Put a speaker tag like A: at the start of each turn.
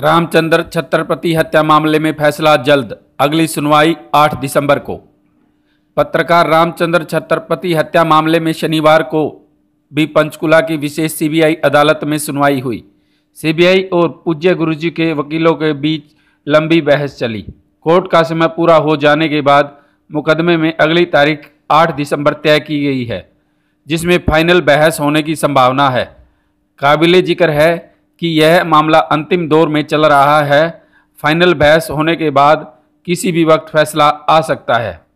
A: रामचंद्र छत्रपति हत्या मामले में फैसला जल्द अगली सुनवाई 8 दिसंबर को पत्रकार रामचंद्र छत्रपति हत्या मामले में शनिवार को भी पंचकुला की विशेष सीबीआई अदालत में सुनवाई हुई सीबीआई और पूज्य गुरुजी के वकीलों के बीच लंबी बहस चली कोर्ट का समय पूरा हो जाने के बाद मुकदमे में अगली तारीख 8 दिसंबर तय की गई है जिसमें फाइनल बहस होने की संभावना है काबिल जिक्र है कि यह मामला अंतिम दौर में चल रहा है फाइनल बहस होने के बाद किसी भी वक्त फैसला आ सकता है